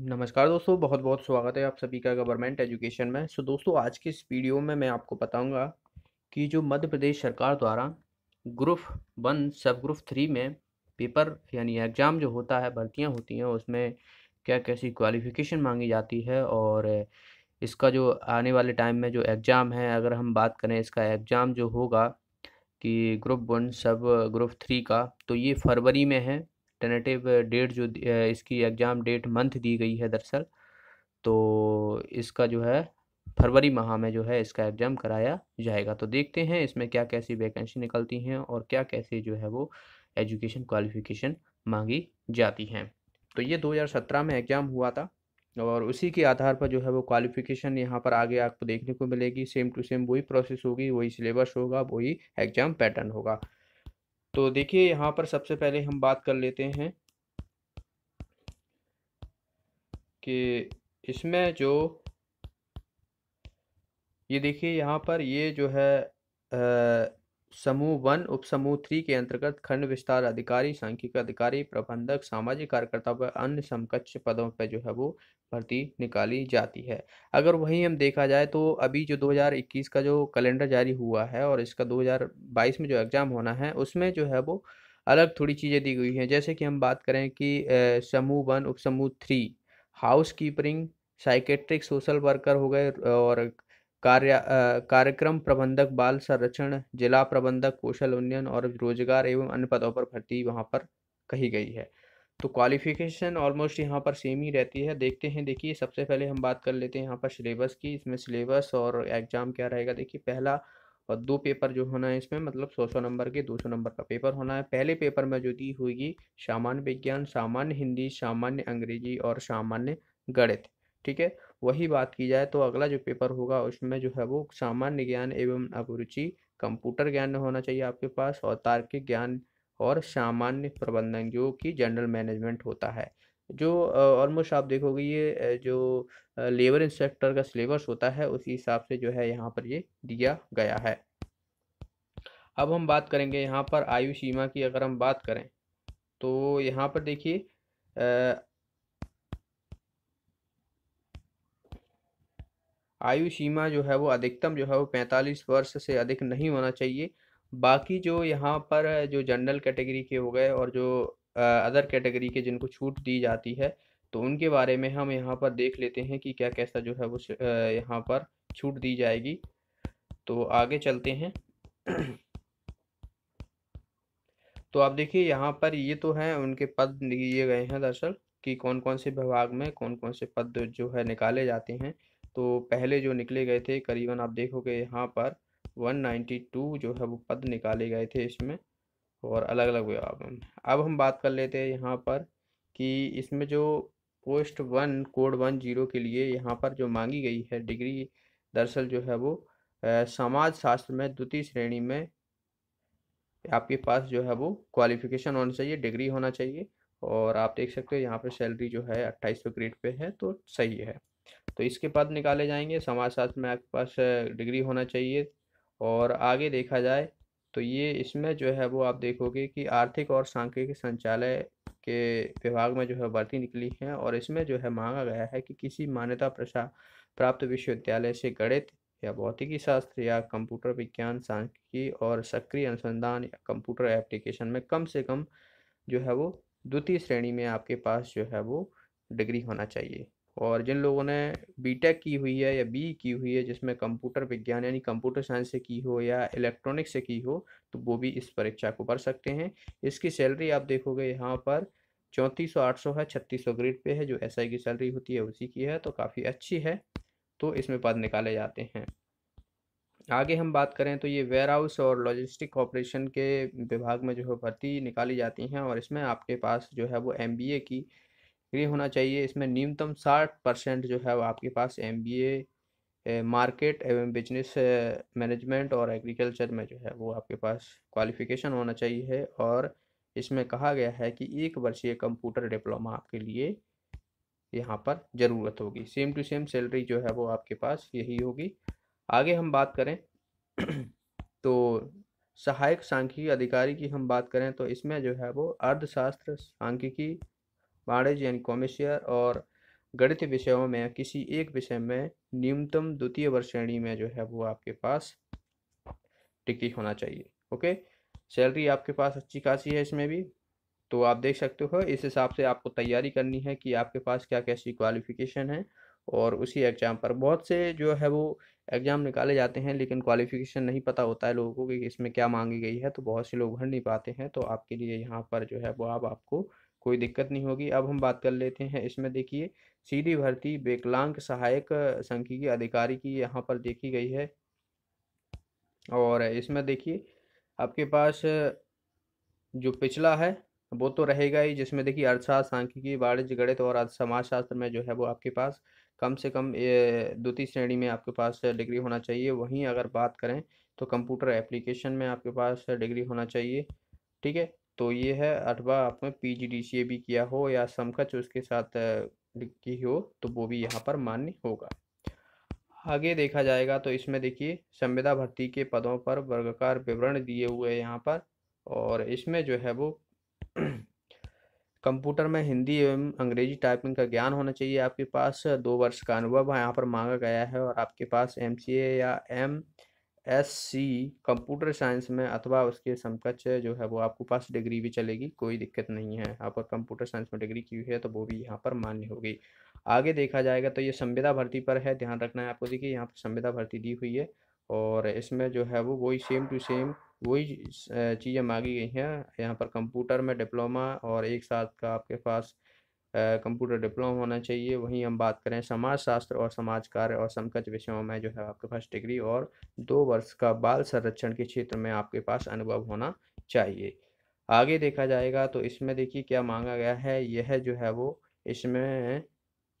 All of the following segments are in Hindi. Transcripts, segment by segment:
नमस्कार दोस्तों बहुत बहुत स्वागत है आप सभी का गवर्नमेंट एजुकेशन में सो दोस्तों आज के इस वीडियो में मैं आपको बताऊंगा कि जो मध्य प्रदेश सरकार द्वारा group one sub group three में पेपर यानी एग्ज़ाम जो होता है भर्तियां होती हैं उसमें क्या कैसी क्वालिफ़िकेशन मांगी जाती है और इसका जो आने वाले टाइम में जो एग्ज़ाम है अगर हम बात करें इसका एग्ज़ाम जो होगा कि group one sub group three का तो ये फरवरी में है टेनेटिव डेट जो इसकी एग्ज़ाम डेट मंथ दी गई है दरअसल तो इसका जो है फरवरी माह में जो है इसका एग्ज़ाम कराया जाएगा तो देखते हैं इसमें क्या कैसी वैकेंसी निकलती हैं और क्या कैसे जो है वो एजुकेशन क्वालिफिकेशन मांगी जाती हैं तो ये 2017 में एग्ज़ाम हुआ था और उसी के आधार पर जो है वो क्वालिफिकेशन यहाँ पर आगे आपको देखने को मिलेगी सेम टू सेम वही प्रोसेस होगी वही सिलेबस होगा वही एग्ज़ाम पैटर्न होगा तो देखिए यहाँ पर सबसे पहले हम बात कर लेते हैं कि इसमें जो ये देखिए यहाँ पर ये जो है समूह वन उप समूह थ्री के अंतर्गत खंड विस्तार अधिकारी सांख्यिक अधिकारी प्रबंधक सामाजिक कार्यकर्ता व अन्य समकक्ष पदों पर जो है वो भर्ती निकाली जाती है अगर वहीं हम देखा जाए तो अभी जो 2021 का जो कैलेंडर जारी हुआ है और इसका 2022 में जो एग्ज़ाम होना है उसमें जो है वो अलग थोड़ी चीज़ें दी गई हैं जैसे कि हम बात करें कि समूह वन उप समूह three housekeeping psychiatric social worker हो गए और कार्य कार्यक्रम प्रबंधक बाल संरक्षण जिला प्रबंधक कौशल उन्नयन और रोजगार एवं अन्य पदों पर भर्ती वहाँ पर कही गई है तो क्वालिफिकेशन ऑलमोस्ट यहाँ पर सेम ही रहती है देखते हैं देखिए सबसे पहले हम बात कर लेते हैं यहाँ पर सिलेबस की इसमें सिलेबस और एग्ज़ाम क्या रहेगा देखिए पहला और दो पेपर जो होना है इसमें मतलब सौ सौ नंबर के दो सौ नंबर का पेपर होना है पहले पेपर में जो दी होगी सामान्य विज्ञान सामान्य हिंदी सामान्य अंग्रेजी और सामान्य गणित ठीक है वही बात की जाए तो अगला जो पेपर होगा उसमें जो है वो सामान्य ज्ञान एवं अभिरुचि कंप्यूटर ज्ञान होना चाहिए आपके पास और तार्किक ज्ञान और सामान्य प्रबंधन जो कि जनरल मैनेजमेंट होता है जो ऑलमोस्ट आप देखोगे ये जो लेबर इंस्पेक्टर का सिलेबस होता है उसी हिसाब से जो है यहाँ पर ये दिया गया है अब हम बात करेंगे यहाँ पर आयु सीमा की अगर हम बात करें तो यहाँ पर देखिए आयु सीमा जो है वो अधिकतम जो है वो पैंतालीस वर्ष से अधिक नहीं होना चाहिए बाकी जो यहाँ पर जो जनरल कैटेगरी के हो गए और जो अदर कैटेगरी के जिनको छूट दी जाती है तो उनके बारे में हम यहाँ पर देख लेते हैं कि क्या कैसा जो है वो यहाँ पर छूट दी जाएगी तो आगे चलते हैं तो आप देखिए यहाँ पर ये तो हैं उनके पद दिए गए हैं दरअसल कि कौन कौन से विभाग में कौन कौन से पद जो है निकाले जाते हैं तो पहले जो निकले गए थे करीबन आप देखोगे यहाँ पर 192 जो है वो पद निकाले गए थे इसमें और अलग अलग विभाग में अब हम बात कर लेते हैं यहाँ पर कि इसमें जो post one code one zero के लिए यहाँ पर जो मांगी गई है डिग्री दरअसल जो है वो समाज शास्त्र में द्वितीय श्रेणी में आपके पास जो है वो क्वालिफिकेशन होना चाहिए डिग्री होना चाहिए और आप देख सकते हो यहाँ पर सैलरी जो है अट्ठाईस सौ ग्रेड पे है तो सही है तो इसके पद निकाले जाएंगे समाजशास्त्र में आपके पास डिग्री होना चाहिए और आगे देखा जाए तो ये इसमें जो है वो आप देखोगे कि आर्थिक और सांख्यिकी संचालय के विभाग में जो है भर्ती निकली है और इसमें जो है मांगा गया है कि किसी मान्यता प्रशा प्राप्त विश्वविद्यालय से गणित या भौतिकी शास्त्र या कंप्यूटर विज्ञान सांख्यिकी और सक्रिय अनुसंधान या कंप्यूटर एप्लीकेशन में कम से कम जो है वो द्वितीय श्रेणी में आपके पास जो है वो डिग्री होना चाहिए और जिन लोगों ने बीटेक की हुई है या बी e की हुई है जिसमें कंप्यूटर विज्ञान यानी कंप्यूटर साइंस से की हो या इलेक्ट्रॉनिक्स से की हो तो वो भी इस परीक्षा को भर सकते हैं इसकी सैलरी आप देखोगे यहाँ पर चौंतीस सौ आठ सौ है छत्तीस सौ ग्रेड पे है जो एस की सैलरी होती है उसी की है तो काफ़ी अच्छी है तो इसमें पद निकाले जाते हैं आगे हम बात करें तो ये वेयर हाउस और लॉजिस्टिक ऑपरेशन के विभाग में जो है भर्ती निकाली जाती हैं और इसमें आपके पास जो है वो एम की ये होना चाहिए इसमें न्यूनतम साठ परसेंट जो है वो आपके पास एम बी ए मार्केट एवं बिजनेस मैनेजमेंट और एग्रीकल्चर में जो है वो आपके पास क्वालिफिकेशन होना चाहिए है और इसमें कहा गया है कि एक वर्षीय कंप्यूटर डिप्लोमा आपके लिए यहाँ पर ज़रूरत होगी सेम टू सेम सैलरी जो है वो आपके पास यही होगी आगे हम बात करें तो सहायक सांख्यिकी अधिकारी की हम बात करें तो इसमें जो है वो अर्थशास्त्र सांख्यिकी वाणिज्य यानी कॉमर्शियर और गणित विषयों में किसी एक विषय में न्यूनतम द्वितीय वर्ष श्रेणी में जो है वो आपके पास डिग्री होना चाहिए ओके सैलरी आपके पास अच्छी खासी है इसमें भी तो आप देख सकते हो इस हिसाब से आपको तैयारी करनी है कि आपके पास क्या कैसी क्वालिफिकेशन है और उसी एग्ज़ाम पर बहुत से जो है वो एग्ज़ाम निकाले जाते हैं लेकिन क्वालिफिकेशन नहीं पता होता है लोगों को कि इसमें क्या मांगी गई है तो बहुत से लोग भर नहीं पाते हैं तो आपके लिए यहाँ पर जो है वो आप आपको कोई दिक्कत नहीं होगी अब हम बात कर लेते हैं इसमें देखिए सीधी भर्ती विकलांग सहायक की अधिकारी की यहाँ पर देखी गई है और इसमें देखिए आपके पास जो पिछला है वो तो रहेगा ही जिसमें देखिए अर्थशास्त्र सांख्यिकी वाणिज्य गणित और समाजशास्त्र में जो है वो आपके पास कम से कम द्वितीय श्रेणी में आपके पास डिग्री होना चाहिए वहीं अगर बात करें तो कंप्यूटर एप्लीकेशन में आपके पास डिग्री होना चाहिए ठीक है तो ये है अथवा आपने पी जी डी सी ए भी किया हो या समकक्ष उसके साथ की हो तो वो भी यहाँ पर मान्य होगा आगे देखा जाएगा तो इसमें देखिए संविदा भर्ती के पदों पर वर्गकार विवरण दिए हुए हैं यहाँ पर और इसमें जो है वो कंप्यूटर में हिंदी एवं अंग्रेजी टाइपिंग का ज्ञान होना चाहिए आपके पास दो वर्ष का अनुभव यहाँ पर मांगा गया है और आपके पास एम या एम एससी कंप्यूटर साइंस में अथवा उसके समकक्ष जो है वो आपको पास डिग्री भी चलेगी कोई दिक्कत नहीं है आप कंप्यूटर साइंस में डिग्री की हुई है तो वो भी यहाँ पर मान्य होगी आगे देखा जाएगा तो ये संविदा भर्ती पर है ध्यान रखना है आपको देखिए यहाँ पर संविदा भर्ती दी हुई है और इसमें जो है वो वही सेम टू सेम वही चीज़ें मांगी गई हैं यहाँ पर कंप्यूटर में डिप्लोमा और एक साथ का आपके पास कंप्यूटर डिप्लोमा होना चाहिए वहीं हम बात करें समाजशास्त्र और समाज कार्य और समकच विषयों में जो है आपके पास डिग्री और दो वर्ष का बाल संरक्षण के क्षेत्र में आपके पास अनुभव होना चाहिए आगे देखा जाएगा तो इसमें देखिए क्या मांगा गया है यह जो है वो इसमें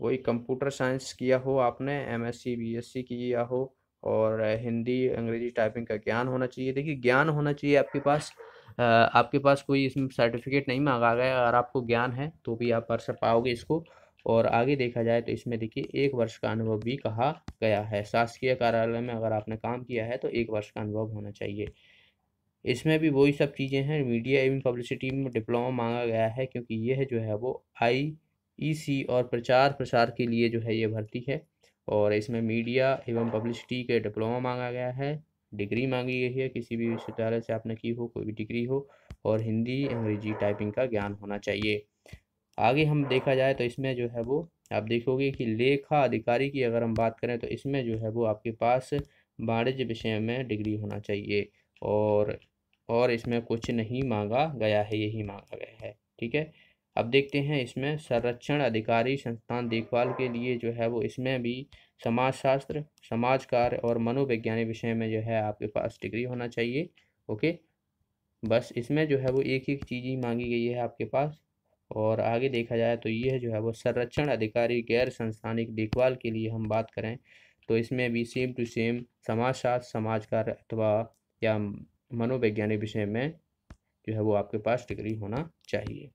वही कंप्यूटर साइंस किया हो आपने एस सी किया हो और हिंदी अंग्रेजी टाइपिंग का ज्ञान होना चाहिए देखिए ज्ञान होना चाहिए आपके पास आपके पास कोई इसमें सर्टिफिकेट नहीं मांगा गया अगर आपको ज्ञान है तो भी आप पढ़ पाओगे इसको और आगे देखा जाए तो इसमें देखिए एक वर्ष का अनुभव भी कहा गया है शासकीय कार्यालय में अगर आपने काम किया है तो एक वर्ष का अनुभव होना चाहिए इसमें भी वही सब चीज़ें हैं मीडिया एवं पब्लिसिटी में डिप्लोमा मांगा गया है क्योंकि यह जो है वो आई सी e और प्रचार प्रसार के लिए जो है ये भर्ती है और इसमें मीडिया एवं पब्लिसिटी के डिप्लोमा मांगा गया है डिग्री मांगी गई है किसी भी विश्वविद्यालय से आपने की हो कोई भी डिग्री हो और हिंदी अंग्रेजी टाइपिंग का ज्ञान होना चाहिए आगे हम देखा जाए तो इसमें जो है वो आप देखोगे कि लेखा अधिकारी की अगर हम बात करें तो इसमें जो है वो आपके पास वाणिज्य विषय में डिग्री होना चाहिए और और इसमें कुछ नहीं मांगा गया है यही मांगा गया है ठीक है अब देखते हैं इसमें संरक्षण अधिकारी संस्थान देखभाल के लिए जो है वो इसमें भी समाजशास्त्र समाज कार्य और मनोवैज्ञानिक विषय में जो है आपके पास डिग्री होना चाहिए ओके बस इसमें जो है वो एक एक चीज़ ही मांगी गई है आपके पास और आगे देखा जाए तो ये जो है वो संरक्षण अधिकारी गैर संस्थानिक देखभाल के लिए हम बात करें तो इसमें भी सेम टू सेम समाजशास्त्र समाज कार्य अथवा या मनोवैज्ञानिक विषय में जो है वो आपके पास डिग्री होना चाहिए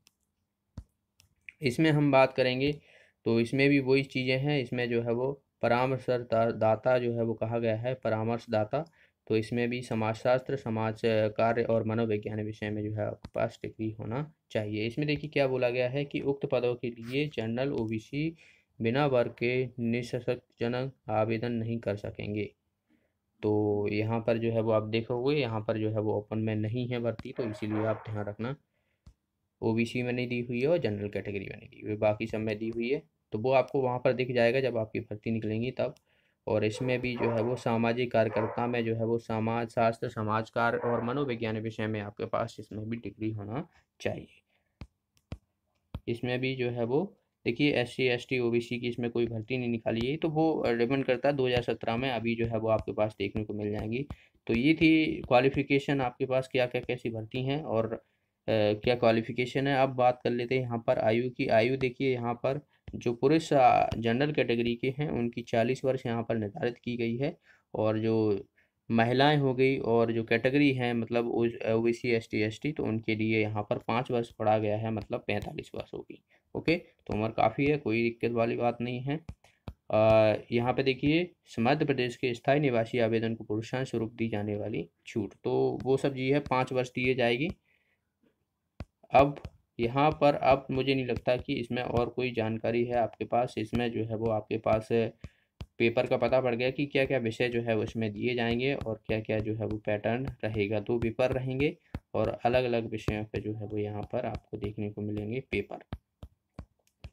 इसमें हम बात करेंगे तो इसमें भी वही चीज़ें हैं इसमें जो है वो परामर्शदाता दाता जो है वो कहा गया है परामर्शदाता तो इसमें भी समाजशास्त्र समाज कार्य और मनोविज्ञान विषय में जो है आपके पास डिग्री होना चाहिए इसमें देखिए क्या बोला गया है कि उक्त पदों के लिए जनरल ओबीसी बिना वर्ग के निःशक्तजनक आवेदन नहीं कर सकेंगे तो यहाँ पर जो है वो आप देखोगे यहाँ पर जो है वो ओपन में नहीं है भर्ती तो इसीलिए आप ध्यान रखना ओबीसी में नहीं दी हुई है और जनरल कैटेगरी में नहीं दी हुई बाकी सब में दी हुई है तो वो आपको वहाँ पर दिख जाएगा जब आपकी भर्ती निकलेंगी तब और इसमें भी जो है वो सामाजिक कार्यकर्ता में जो है वो समाज शास्त्र समाज कार्य और मनोविज्ञान विषय में आपके पास इसमें भी डिग्री होना चाहिए इसमें भी जो है वो देखिए S C S T O B C की इसमें कोई भर्ती नहीं निकाली है तो वो डिपेंड करता है दो हज़ार सत्रह में अभी जो है वो आपके पास देखने को मिल जाएंगी तो ये थी क्वालिफिकेशन आपके पास क्या क्या कैसी भर्ती हैं और क्या क्वालिफ़िकेशन है अब बात कर लेते हैं यहाँ पर आयु की आयु देखिए यहाँ पर जो पुरुष जनरल कैटेगरी के हैं उनकी चालीस वर्ष यहाँ पर निर्धारित की गई है और जो महिलाएं हो गई और जो कैटेगरी हैं मतलब O B C S T S T तो उनके लिए यहाँ पर पाँच वर्ष पढ़ा गया है मतलब पैंतालीस वर्ष होगी ओके तो उम्र काफ़ी है कोई दिक्कत वाली बात नहीं है यहाँ पे देखिए मध्य प्रदेश के स्थायी निवासी आवेदन को पुरुषांश स्वरूप दी जाने वाली छूट तो वो सब जी है पाँच वर्ष दिए जाएगी अब यहाँ पर अब मुझे नहीं लगता कि इसमें और कोई जानकारी है आपके पास इसमें जो है वो आपके पास पेपर का पता पड़ गया कि क्या क्या विषय जो है वो इसमें दिए जाएंगे और क्या क्या जो है वो पैटर्न रहेगा दो पेपर रहेंगे और अलग अलग विषयों पे जो है वो यहाँ पर आपको देखने को मिलेंगे पेपर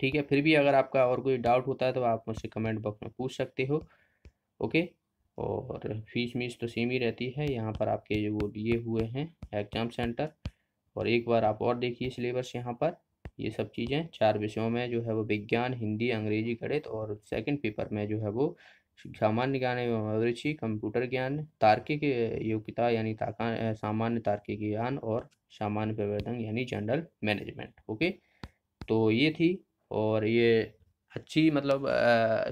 ठीक है फिर भी अगर आपका और कोई डाउट होता है तो आप मुझसे कमेंट बॉक्स में पूछ सकते हो ओके और फीस मीस तो सेम ही रहती है यहाँ पर आपके जो वो दिए हुए हैं एग्ज़ाम सेंटर और एक बार आप और देखिए सिलेबस यहाँ पर ये सब चीज़ें चार विषयों में जो है वो विज्ञान हिंदी अंग्रेजी गणित और सेकंड पेपर में जो है वो सामान्य ज्ञान एवं अभिरुचि कंप्यूटर ज्ञान तार्किक योग्यता यानी ताका सामान्य तार्किक ज्ञान और सामान्य प्रवर्धन यानी जनरल मैनेजमेंट ओके तो ये थी और ये अच्छी मतलब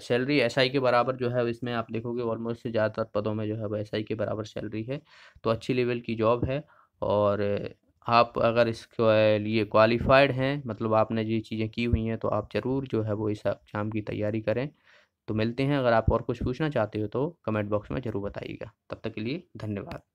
सैलरी एस के बराबर जो है इसमें आप देखोगे ऑलमोस्ट ज़्यादातर पदों में जो है वो एस के बराबर सैलरी है तो अच्छी लेवल की जॉब है और आप अगर इसके लिए क्वालिफाइड हैं मतलब आपने ये चीज़ें की हुई हैं तो आप ज़रूर जो है वो इस एग्ज़ाम की तैयारी करें तो मिलते हैं अगर आप और कुछ पूछना चाहते हो तो कमेंट बॉक्स में ज़रूर बताइएगा तब तक के लिए धन्यवाद